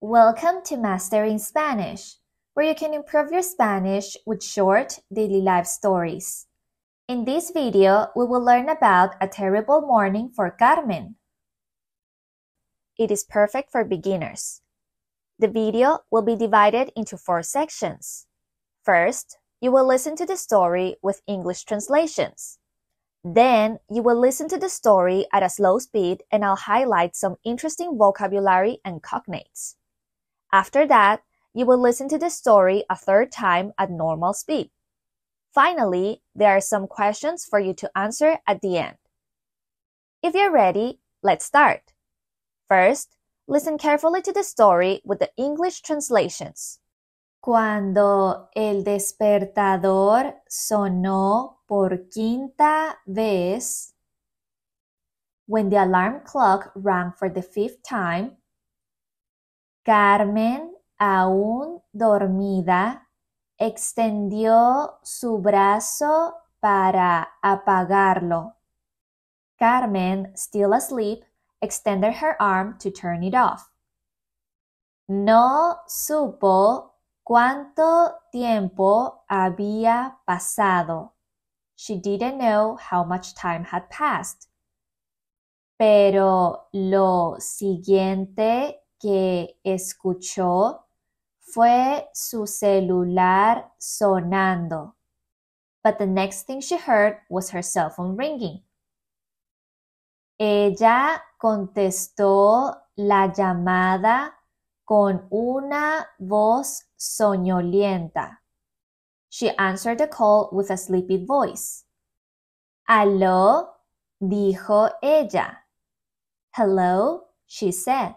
Welcome to Mastering Spanish, where you can improve your Spanish with short, daily life stories. In this video, we will learn about a terrible morning for Carmen. It is perfect for beginners. The video will be divided into four sections. First, you will listen to the story with English translations. Then you will listen to the story at a slow speed and I'll highlight some interesting vocabulary and cognates. After that, you will listen to the story a third time at normal speed. Finally, there are some questions for you to answer at the end. If you're ready, let's start. First, listen carefully to the story with the English translations. Cuando el despertador sonó por quinta vez. When the alarm clock rang for the fifth time, Carmen, aún dormida, extendió su brazo para apagarlo. Carmen, still asleep, extended her arm to turn it off. No supo cuánto tiempo había pasado. She didn't know how much time had passed. Pero lo siguiente que escuchó fue su celular sonando. But the next thing she heard was her cell phone ringing. Ella contestó la llamada con una voz soñolienta. She answered the call with a sleepy voice. Aló, dijo ella. Hello, she said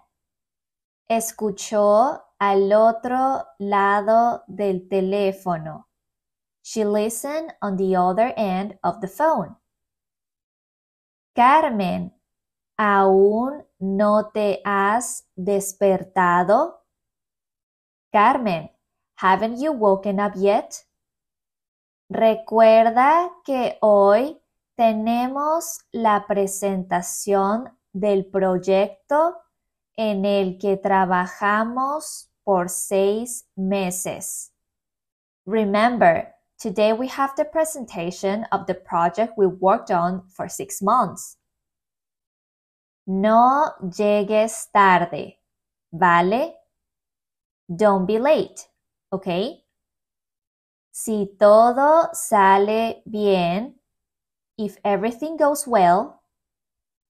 escuchó al otro lado del teléfono. She listened on the other end of the phone. Carmen, ¿aún no te has despertado? Carmen, haven't you woken up yet? Recuerda que hoy tenemos la presentación del proyecto en el que trabajamos por seis meses. Remember, today we have the presentation of the project we worked on for six months. No llegues tarde, ¿vale? Don't be late, ¿ok? Si todo sale bien, if everything goes well,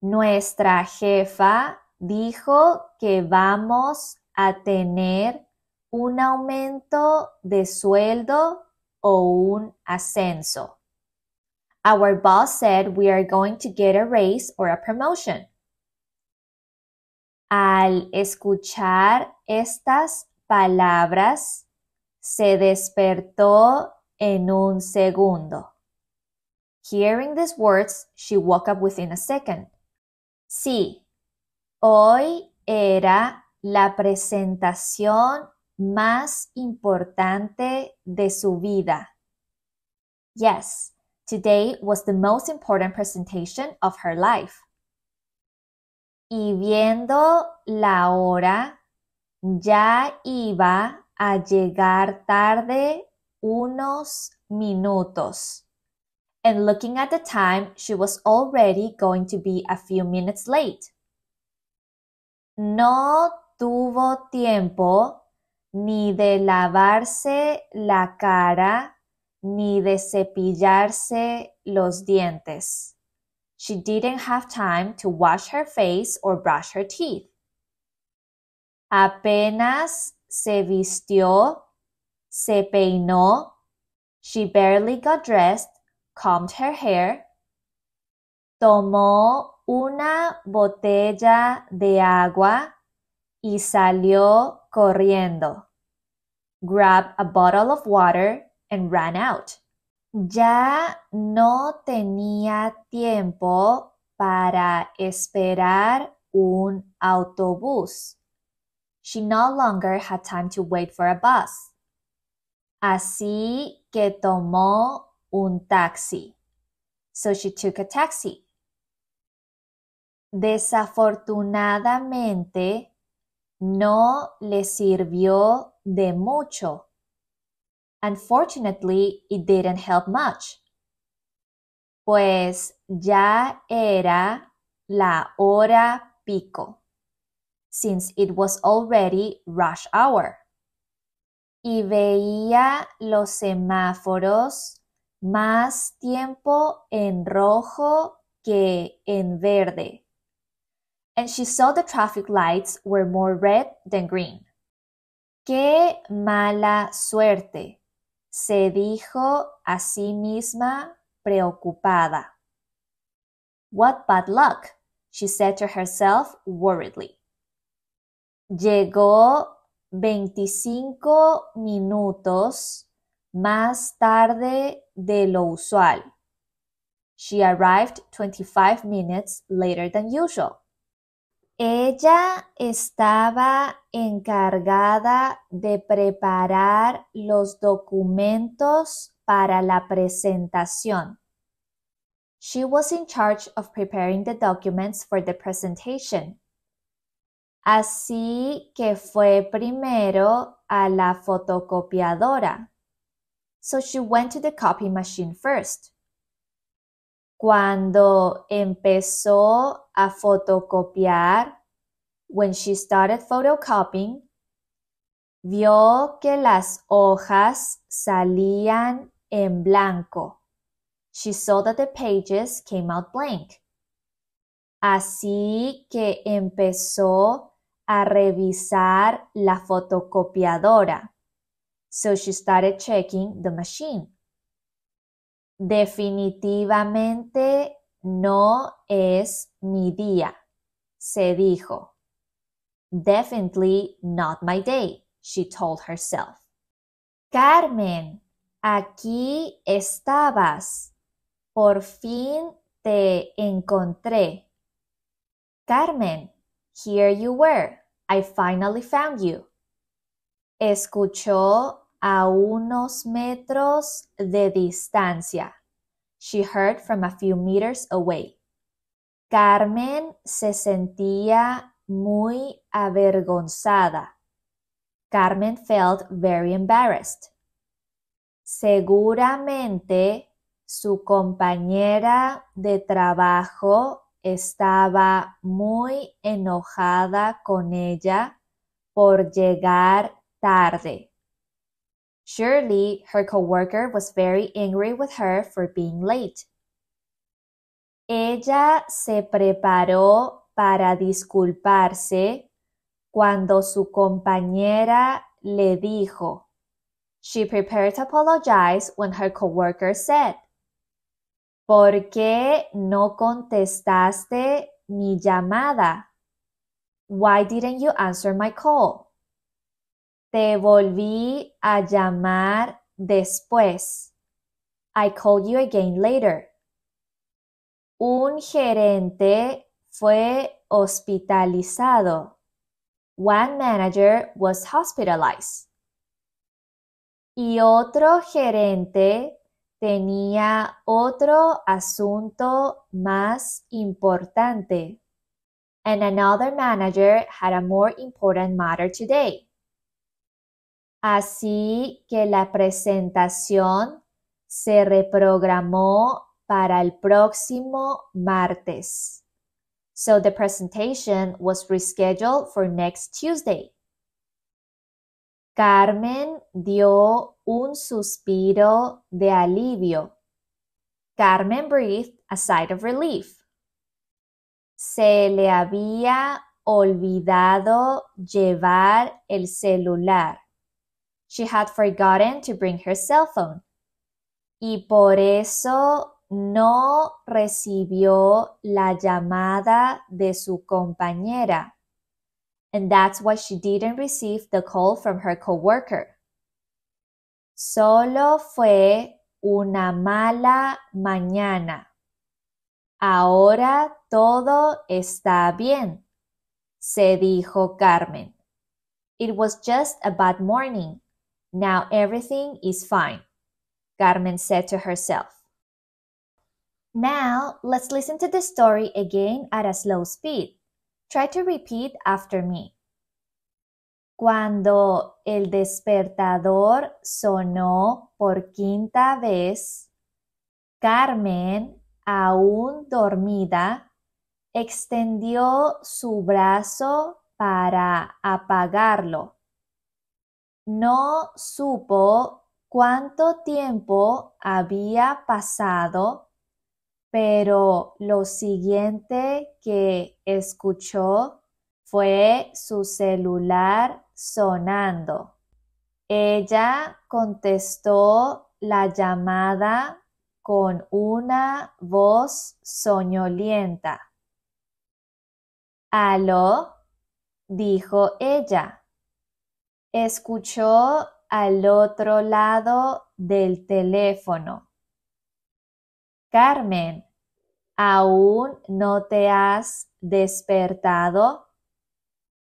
nuestra jefa dijo que vamos a tener un aumento de sueldo o un ascenso. Our boss said we are going to get a raise or a promotion. Al escuchar estas palabras, se despertó en un segundo. Hearing these words, she woke up within a second. Sí, Hoy era la presentación más importante de su vida. Yes, today was the most important presentation of her life. Y viendo la hora, ya iba a llegar tarde unos minutos. And looking at the time, she was already going to be a few minutes late. No tuvo tiempo ni de lavarse la cara ni de cepillarse los dientes. She didn't have time to wash her face or brush her teeth. Apenas se vistió, se peinó. She barely got dressed, combed her hair. Tomó una botella de agua y salió corriendo. Grab a bottle of water and ran out. Ya no tenía tiempo para esperar un autobús. She no longer had time to wait for a bus. Así que tomó un taxi. So she took a taxi desafortunadamente no le sirvió de mucho. Unfortunately, it didn't help much. Pues ya era la hora pico, since it was already rush hour. Y veía los semáforos más tiempo en rojo que en verde. and she saw the traffic lights were more red than green. Qué mala suerte, se dijo a sí misma preocupada. What bad luck, she said to herself worriedly. Llegó 25 minutos más tarde de lo usual. She arrived 25 minutes later than usual. Ella estaba encargada de preparar los documentos para la presentación. She was in charge of preparing the documents for the presentation. Así que fue primero a la fotocopiadora. So she went to the copy machine first cuando empezó a fotocopiar, when she started photocopying, vio que las hojas salían en blanco. She saw that the pages came out blank. Así que empezó a revisar la fotocopiadora. So she started checking the machine. Definitivamente no es mi día, se dijo. Definitely not my day, she told herself. Carmen, aquí estabas. Por fin te encontré. Carmen, here you were. I finally found you. Escuchó a unos metros de distancia. She heard from a few meters away. Carmen se sentía muy avergonzada. Carmen felt very embarrassed. Seguramente su compañera de trabajo estaba muy enojada con ella por llegar tarde. Surely her coworker was very angry with her for being late. Ella se preparó para disculparse cuando su compañera le dijo. She prepared to apologize when her coworker said, ¿Por qué no contestaste mi llamada? Why didn't you answer my call? Te volví a llamar después. I called you again later. Un gerente fue hospitalizado. One manager was hospitalized. Y otro gerente tenía otro asunto más importante. And another manager had a more important matter today. Así que la presentación se reprogramó para el próximo martes. So the presentation was rescheduled for next Tuesday. Carmen dio un suspiro de alivio. Carmen breathed a sigh of relief. Se le había olvidado llevar el celular. She had forgotten to bring her cell phone. Y por eso no recibió la llamada de su compañera. And that's why she didn't receive the call from her coworker. Solo fue una mala mañana. Ahora todo está bien, se dijo Carmen. It was just a bad morning. Now everything is fine, Carmen said to herself. Now let's listen to the story again at a slow speed. Try to repeat after me. Cuando el despertador sonó por quinta vez, Carmen, aún dormida, extendió su brazo para apagarlo. No supo cuánto tiempo había pasado, pero lo siguiente que escuchó fue su celular sonando. Ella contestó la llamada con una voz soñolienta. Aló, dijo ella. Escuchó al otro lado del teléfono. Carmen, ¿aún no te has despertado?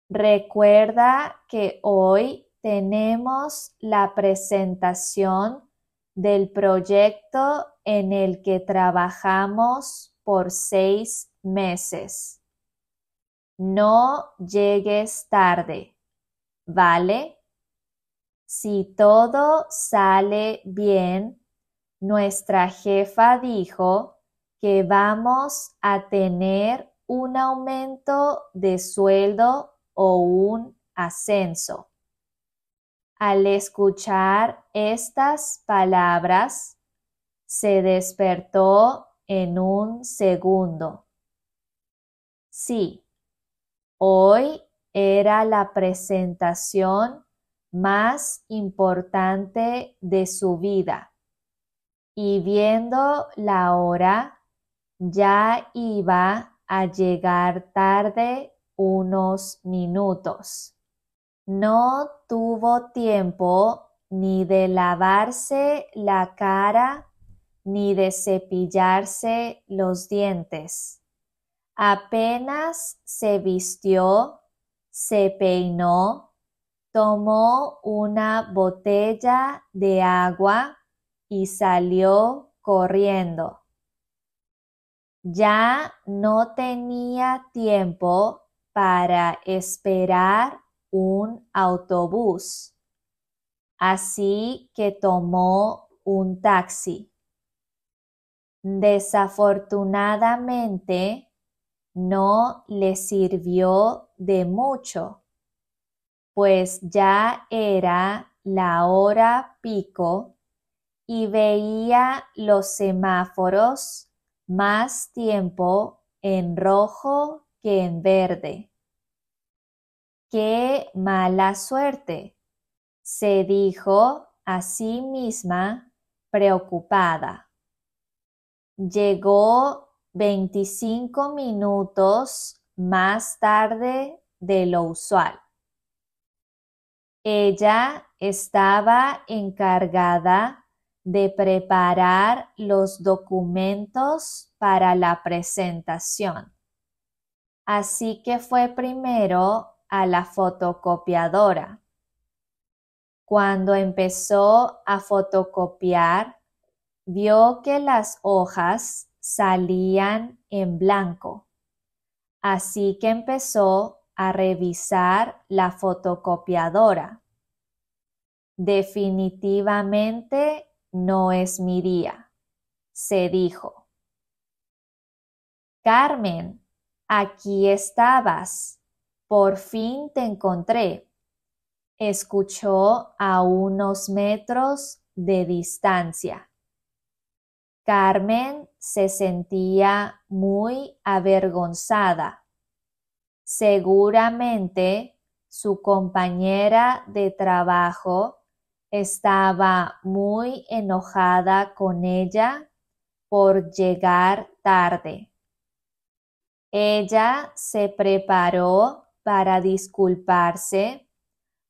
Recuerda que hoy tenemos la presentación del proyecto en el que trabajamos por seis meses. No llegues tarde, ¿vale? Si todo sale bien, nuestra jefa dijo que vamos a tener un aumento de sueldo o un ascenso. Al escuchar estas palabras, se despertó en un segundo. Sí, hoy era la presentación más importante de su vida. Y viendo la hora, ya iba a llegar tarde unos minutos. No tuvo tiempo ni de lavarse la cara ni de cepillarse los dientes. Apenas se vistió, se peinó tomó una botella de agua y salió corriendo. Ya no tenía tiempo para esperar un autobús, así que tomó un taxi. Desafortunadamente, no le sirvió de mucho pues ya era la hora pico y veía los semáforos más tiempo en rojo que en verde. ¡Qué mala suerte! se dijo a sí misma preocupada. Llegó 25 minutos más tarde de lo usual. Ella estaba encargada de preparar los documentos para la presentación. Así que fue primero a la fotocopiadora. Cuando empezó a fotocopiar, vio que las hojas salían en blanco. Así que empezó a revisar la fotocopiadora. Definitivamente no es mi día, se dijo. Carmen, aquí estabas. Por fin te encontré. Escuchó a unos metros de distancia. Carmen se sentía muy avergonzada Seguramente su compañera de trabajo estaba muy enojada con ella por llegar tarde. Ella se preparó para disculparse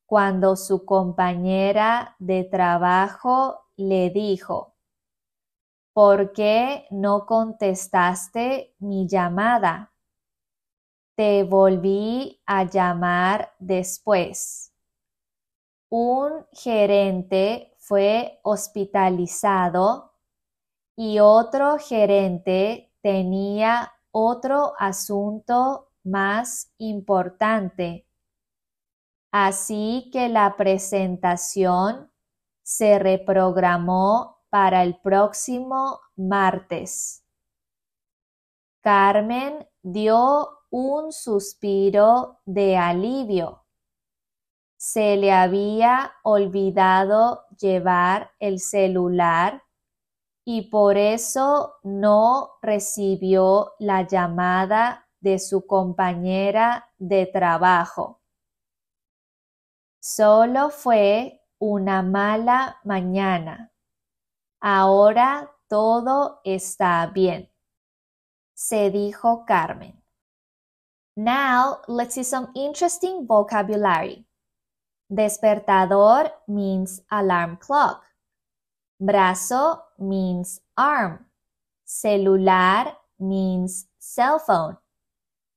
cuando su compañera de trabajo le dijo, ¿por qué no contestaste mi llamada? Te volví a llamar después. Un gerente fue hospitalizado y otro gerente tenía otro asunto más importante. Así que la presentación se reprogramó para el próximo martes. Carmen dio un suspiro de alivio. Se le había olvidado llevar el celular y por eso no recibió la llamada de su compañera de trabajo. Solo fue una mala mañana. Ahora todo está bien. se dijo Carmen. Now let's see some interesting vocabulary. Despertador means alarm clock. Brazo means arm. Celular means cell phone.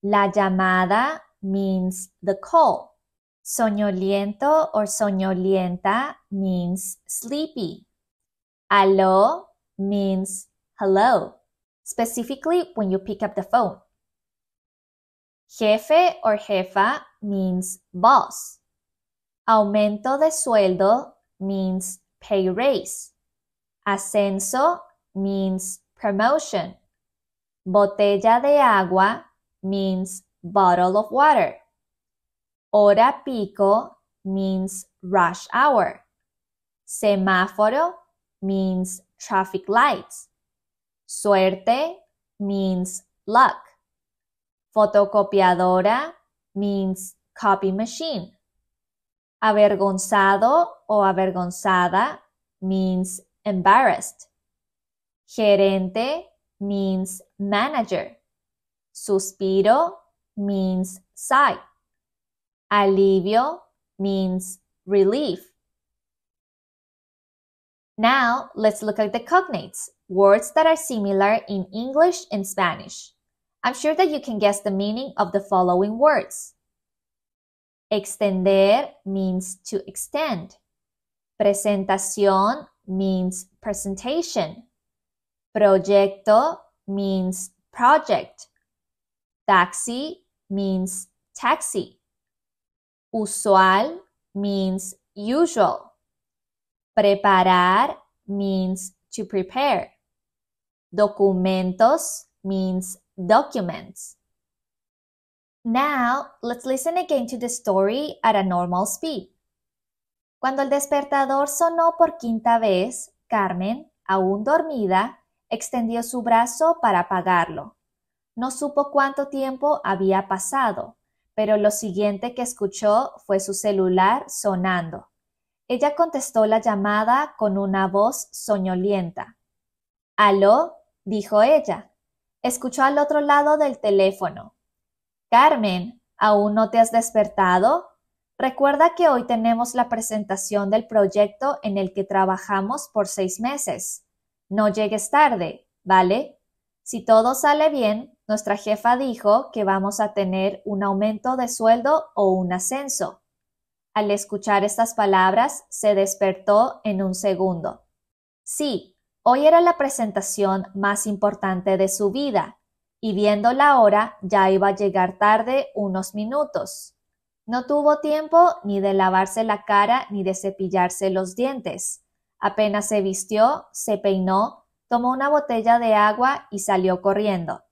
La llamada means the call. Soñoliento or soñolienta means sleepy. Aló means hello specifically when you pick up the phone. Jefe or jefa means boss. Aumento de sueldo means pay raise. Ascenso means promotion. Botella de agua means bottle of water. Hora pico means rush hour. Semáforo means traffic lights. Suerte means luck. Fotocopiadora means copy machine. Avergonzado o avergonzada means embarrassed. Gerente means manager. Suspiro means sigh. Alivio means relief. Now, let's look at the cognates, words that are similar in English and Spanish. I'm sure that you can guess the meaning of the following words. Extender means to extend. Presentación means presentation. Proyecto means project. Taxi means taxi. Usual means usual. Preparar means to prepare. Documentos means documents. Now, let's listen again to the story at a normal speed. Cuando el despertador sonó por quinta vez, Carmen, aún dormida, extendió su brazo para apagarlo. No supo cuánto tiempo había pasado, pero lo siguiente que escuchó fue su celular sonando. Ella contestó la llamada con una voz soñolienta. ¿Aló? dijo ella. Escuchó al otro lado del teléfono. Carmen, ¿aún no te has despertado? Recuerda que hoy tenemos la presentación del proyecto en el que trabajamos por seis meses. No llegues tarde, ¿vale? Si todo sale bien, nuestra jefa dijo que vamos a tener un aumento de sueldo o un ascenso. Al escuchar estas palabras, se despertó en un segundo. Sí, hoy era la presentación más importante de su vida, y viendo la hora ya iba a llegar tarde unos minutos. No tuvo tiempo ni de lavarse la cara ni de cepillarse los dientes. Apenas se vistió, se peinó, tomó una botella de agua y salió corriendo.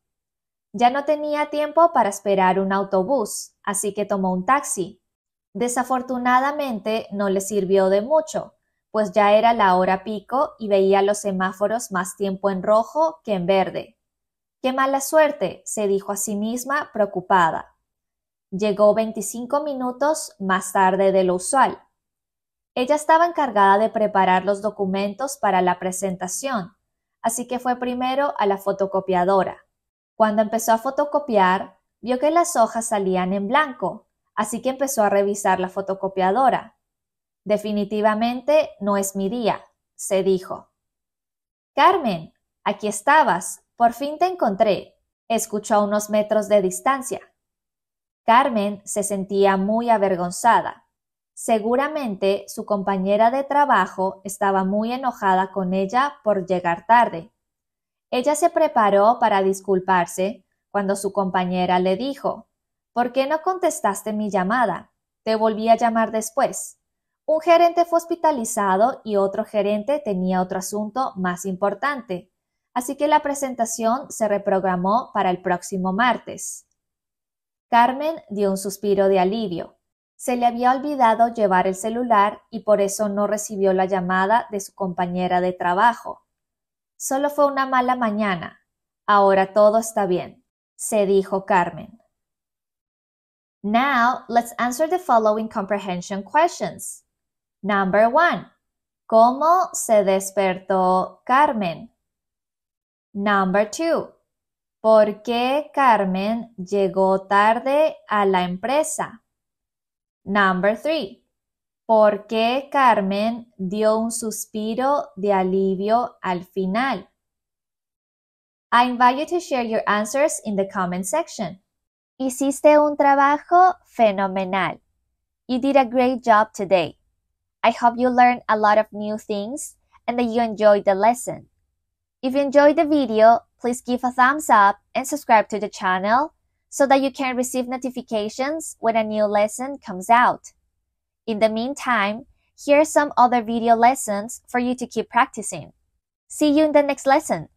Ya no tenía tiempo para esperar un autobús, así que tomó un taxi, Desafortunadamente no le sirvió de mucho, pues ya era la hora pico y veía los semáforos más tiempo en rojo que en verde. Qué mala suerte, se dijo a sí misma preocupada. Llegó 25 minutos más tarde de lo usual. Ella estaba encargada de preparar los documentos para la presentación, así que fue primero a la fotocopiadora. Cuando empezó a fotocopiar, vio que las hojas salían en blanco así que empezó a revisar la fotocopiadora. Definitivamente no es mi día, se dijo. Carmen, aquí estabas, por fin te encontré, escuchó a unos metros de distancia. Carmen se sentía muy avergonzada. Seguramente su compañera de trabajo estaba muy enojada con ella por llegar tarde. Ella se preparó para disculparse cuando su compañera le dijo ¿Por qué no contestaste mi llamada? Te volví a llamar después. Un gerente fue hospitalizado y otro gerente tenía otro asunto más importante, así que la presentación se reprogramó para el próximo martes. Carmen dio un suspiro de alivio. Se le había olvidado llevar el celular y por eso no recibió la llamada de su compañera de trabajo. Solo fue una mala mañana. Ahora todo está bien, se dijo Carmen. Now, let's answer the following comprehension questions. Number one, ¿Cómo se despertó Carmen? Number two, ¿Por qué Carmen llegó tarde a la empresa? Number three, ¿Por qué Carmen dio un suspiro de alivio al final? I invite you to share your answers in the comment section. Hiciste un trabajo fenomenal. You did a great job today. I hope you learned a lot of new things and that you enjoyed the lesson. If you enjoyed the video, please give a thumbs up and subscribe to the channel so that you can receive notifications when a new lesson comes out. In the meantime, here are some other video lessons for you to keep practicing. See you in the next lesson.